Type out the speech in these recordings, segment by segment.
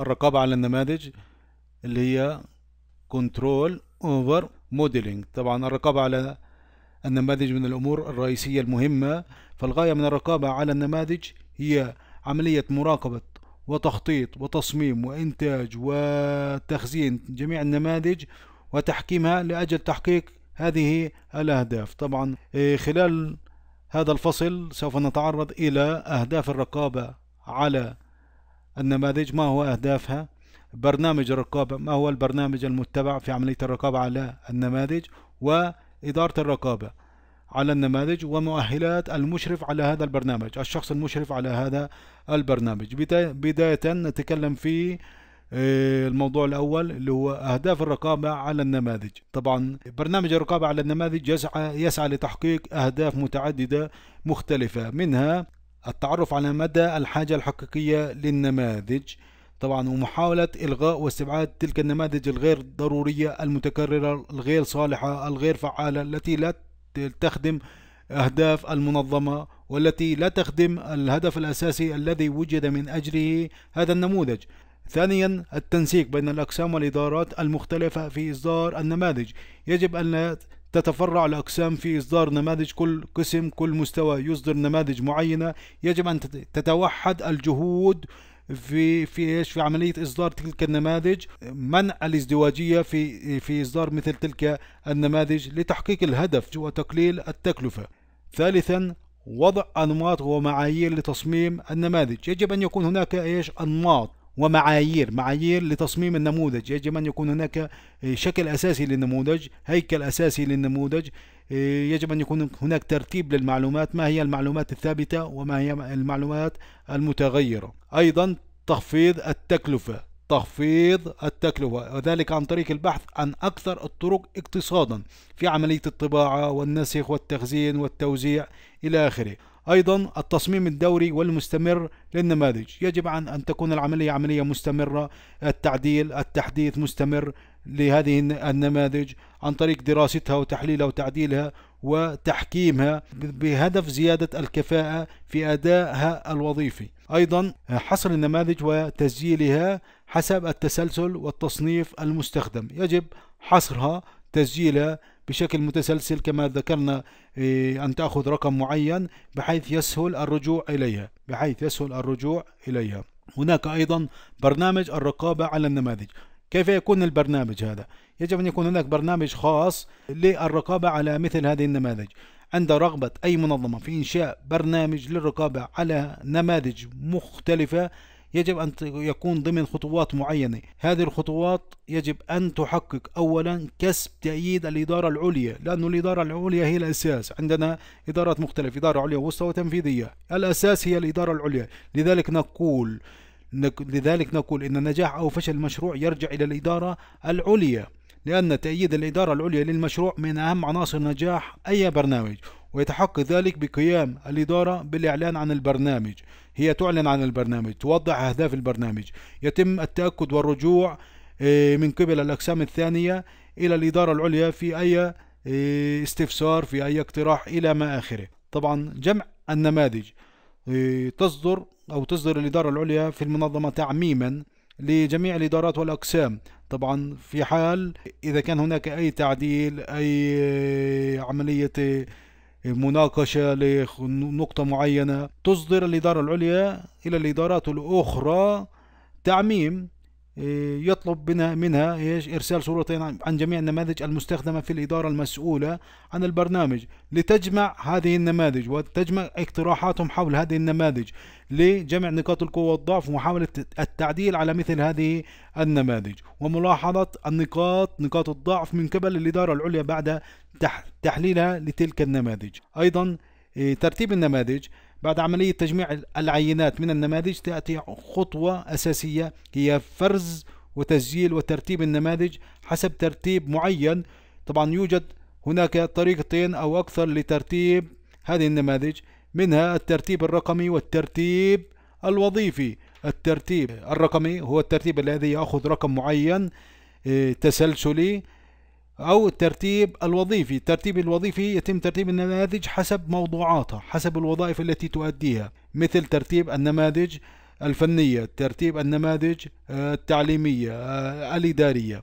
الرقابة على النماذج اللي هي كنترول اوفر موديلنج طبعا الرقابة على النماذج من الأمور الرئيسية المهمة فالغاية من الرقابة على النماذج هي عملية مراقبة وتخطيط وتصميم وإنتاج وتخزين جميع النماذج وتحكيمها لأجل تحقيق هذه الأهداف طبعا آه، خلال هذا الفصل سوف نتعرض إلى أهداف الرقابة على النماذج ما هو أهدافها برنامج الرقابة ما هو البرنامج المتبع في عملية الرقابة على النماذج وإدارة الرقابة على النماذج ومؤهلات المشرف على هذا البرنامج الشخص المشرف على هذا البرنامج بداية نتكلم في آه، الموضوع الأول اللي هو أهداف الرقابة على النماذج طبعا برنامج الرقابة على النماذج يسعى, يسعى لتحقيق أهداف متعددة مختلفة منها التعرف على مدى الحاجة الحقيقية للنماذج طبعا ومحاولة إلغاء واستبعاد تلك النماذج الغير ضرورية المتكررة الغير صالحة الغير فعالة التي لا تخدم أهداف المنظمة والتي لا تخدم الهدف الأساسي الذي وجد من أجله هذا النموذج ثانيا التنسيق بين الأقسام والإدارات المختلفة في إصدار النماذج يجب أن لا تتفرع الأقسام في إصدار نماذج كل قسم كل مستوى يصدر نماذج معينة يجب أن تتوحد الجهود في في ايش في عمليه اصدار تلك النماذج منع الازدواجيه في في اصدار مثل تلك النماذج لتحقيق الهدف وتقليل التكلفه ثالثا وضع انماط ومعايير لتصميم النماذج يجب ان يكون هناك ايش انماط ومعايير معايير لتصميم النموذج يجب أن يكون هناك آه، شكل أساسي للنموذج هيكل أساسي للنموذج آه، يجب أن يكون هناك ترتيب للمعلومات ما هي المعلومات الثابتة وما هي المعلومات المتغيرة أيضا تخفيض التكلفة تخفيض التكلفة وذلك عن طريق البحث عن أكثر الطرق اقتصادا في عملية الطباعة والنسخ والتخزين والتوزيع إلى آخره أيضا التصميم الدوري والمستمر للنماذج يجب أن تكون العملية عملية مستمرة التعديل التحديث مستمر لهذه النماذج عن طريق دراستها وتحليلها وتعديلها وتحكيمها بهدف زيادة الكفاءة في أدائها الوظيفي أيضا حصر النماذج وتسجيلها حسب التسلسل والتصنيف المستخدم يجب حصرها تسجيلها بشكل متسلسل كما ذكرنا إيه، أن تأخذ رقم معين بحيث يسهل الرجوع إليها بحيث يسهل الرجوع إليها هناك أيضا برنامج الرقابة على النماذج كيف يكون البرنامج هذا؟ يجب أن يكون هناك برنامج خاص للرقابة على مثل هذه النماذج عند رغبة أي منظمة في إنشاء برنامج للرقابة على نماذج مختلفة يجب أن يكون ضمن خطوات معينة هذه الخطوات يجب أن تحقق أولا كسب تأييد الإدارة العليا لأن الإدارة العليا هي الأساس عندنا إدارات مختلفة إدارة عليا وسطى وتنفيذية الأساس هي الإدارة العليا لذلك نقول لذلك نقول أن نجاح أو فشل المشروع يرجع إلى الإدارة العليا لأن تأييد الإدارة العليا للمشروع من أهم عناصر نجاح أي برنامج ويتحقق ذلك بقيام الإدارة بالإعلان عن البرنامج هي تعلن عن البرنامج توضح أهداف البرنامج يتم التأكد والرجوع آه، من قبل الأقسام الثانية إلى الإدارة العليا في أي آه، استفسار في أي اقتراح إلى ما آخره طبعا جمع النماذج آه، تصدر أو تصدر الإدارة العليا في المنظمة تعميما لجميع الإدارات والأقسام طبعا في حال إذا كان هناك أي تعديل أي عملية مناقشة لنقطة معينة تصدر الإدارة العليا إلى الإدارات الأخرى تعميم إيه، يطلب بنا منها ايش ارسال صورتين عن جميع النماذج المستخدمه في الاداره المسؤوله عن البرنامج لتجمع هذه النماذج وتجمع اقتراحاتهم حول هذه النماذج لجمع نقاط القوه والضعف ومحاوله التعديل على مثل هذه النماذج وملاحظه النقاط نقاط الضعف من قبل الاداره العليا بعد تحليلها لتلك النماذج ايضا إيه، ترتيب النماذج بعد عملية تجميع العينات من النماذج تأتي خطوة أساسية هي فرز وتسجيل وترتيب النماذج حسب ترتيب معين طبعا يوجد هناك طريقتين أو أكثر لترتيب هذه النماذج منها الترتيب الرقمي والترتيب الوظيفي الترتيب الرقمي هو الترتيب الذي يأخذ رقم معين آه، تسلسلي أو الترتيب الوظيفي الترتيب الوظيفي يتم ترتيب النماذج حسب موضوعاتها حسب الوظائف التي تؤديها مثل ترتيب النماذج الفنية ترتيب النماذج آه، التعليمية آه، الإدارية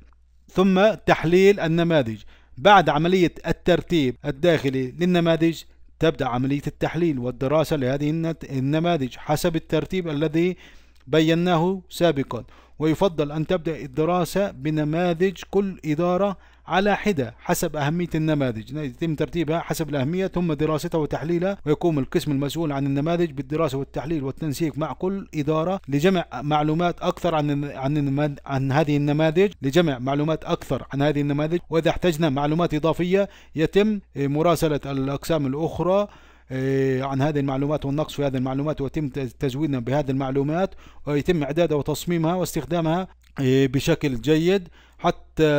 ثم تحليل النماذج بعد عملية الترتيب الداخلي للنماذج تبدأ عملية التحليل والدراسة لهذه النماذج حسب الترتيب الذي بيناه سابقا ويفضل أن تبدأ الدراسة بنماذج كل إدارة على حدة حسب أهمية النماذج يتم ترتيبها حسب الأهمية ثم دراستها وتحليلها ويقوم القسم المسؤول عن النماذج بالدراسة والتحليل والتنسيق مع كل إدارة لجمع معلومات أكثر عن عن عن هذه النماذج لجمع معلومات أكثر عن هذه النماذج وإذا احتجنا معلومات إضافية يتم مراسلة الأقسام الأخرى آه، عن هذه المعلومات والنقص في هذه المعلومات ويتم تزويدنا بهذه المعلومات ويتم إعدادها وتصميمها واستخدامها آه، بشكل جيد حتى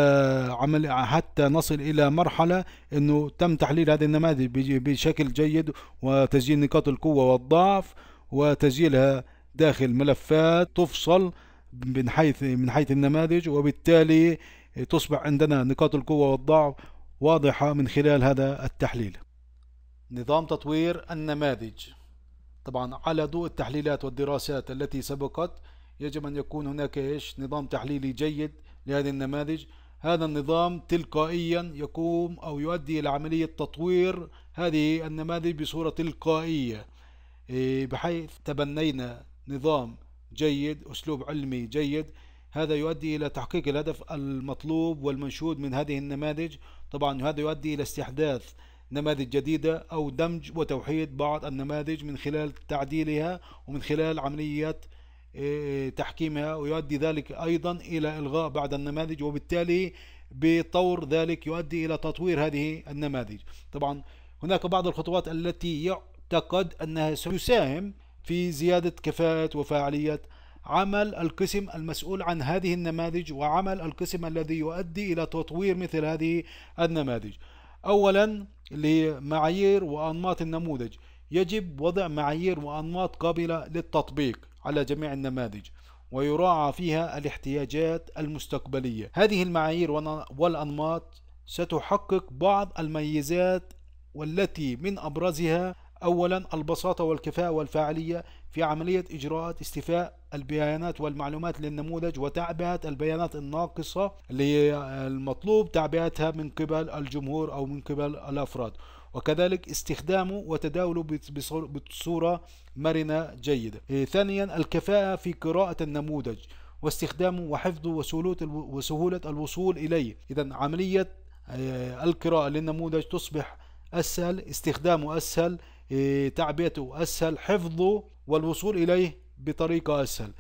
عمل حتى نصل الى مرحله انه تم تحليل هذه النماذج بشكل جيد وتسجيل نقاط القوه والضعف وتسجيلها داخل ملفات تفصل من حيث من حيث النماذج وبالتالي تصبح عندنا نقاط القوه والضعف واضحه من خلال هذا التحليل نظام تطوير النماذج طبعا على ضوء التحليلات والدراسات التي سبقت يجب أن يكون هناك إيش نظام تحليلي جيد لهذه النماذج هذا النظام تلقائيا يقوم أو يؤدي إلى عملية تطوير هذه النماذج بصورة تلقائية إيه، بحيث تبنينا نظام جيد أسلوب علمي جيد هذا يؤدي إلى تحقيق الهدف المطلوب والمنشود من هذه النماذج طبعا هذا يؤدي إلى استحداث نماذج جديدة أو دمج وتوحيد بعض النماذج من خلال تعديلها ومن خلال عمليات إيه، تحكيمها ويؤدي ذلك أيضا إلى إلغاء بعض النماذج وبالتالي بطور ذلك يؤدي إلى تطوير هذه النماذج طبعا هناك بعض الخطوات التي يعتقد أنها ستساهم في زيادة كفاءة وفاعلية عمل القسم المسؤول عن هذه النماذج وعمل القسم الذي يؤدي إلى تطوير مثل هذه النماذج أولا لمعايير وأنماط النموذج يجب وضع معايير وأنماط قابلة للتطبيق على جميع النماذج ويراعى فيها الاحتياجات المستقبلية هذه المعايير والأنماط ستحقق بعض الميزات والتي من أبرزها أولا البساطة والكفاءة والفاعلية في عملية إجراءات استيفاء البيانات والمعلومات للنموذج وتعبئة البيانات الناقصة اللي المطلوب تعبئتها من قبل الجمهور أو من قبل الأفراد وكذلك استخدامه وتداوله بصورة مرنة جيدة إيه، ثانيا الكفاءة في قراءة النموذج واستخدامه وحفظه وسهولة الوصول إليه إذا عملية آه، القراءة للنموذج تصبح أسهل استخدامه أسهل إيه، تعبئته أسهل حفظه والوصول إليه بطريقة أسهل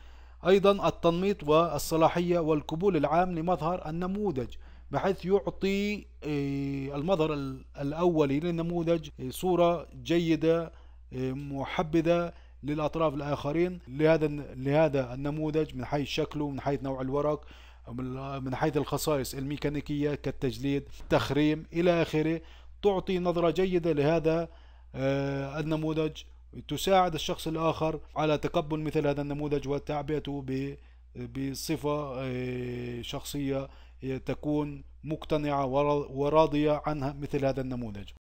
أيضا التنميط والصلاحية والقبول العام لمظهر النموذج بحيث يعطي إيه، المظهر الأولي يعني للنموذج إيه، صورة جيدة إيه، محبذة للأطراف الآخرين لهذا لهذا النموذج من حيث شكله من حيث نوع الورق من حيث الخصائص الميكانيكية كالتجليد التخريم إلى آخره تعطي نظرة جيدة لهذا النموذج تساعد الشخص الآخر على تقبل مثل هذا النموذج وتعبئته بصفة شخصية تكون مقتنعة وراضية عنها مثل هذا النموذج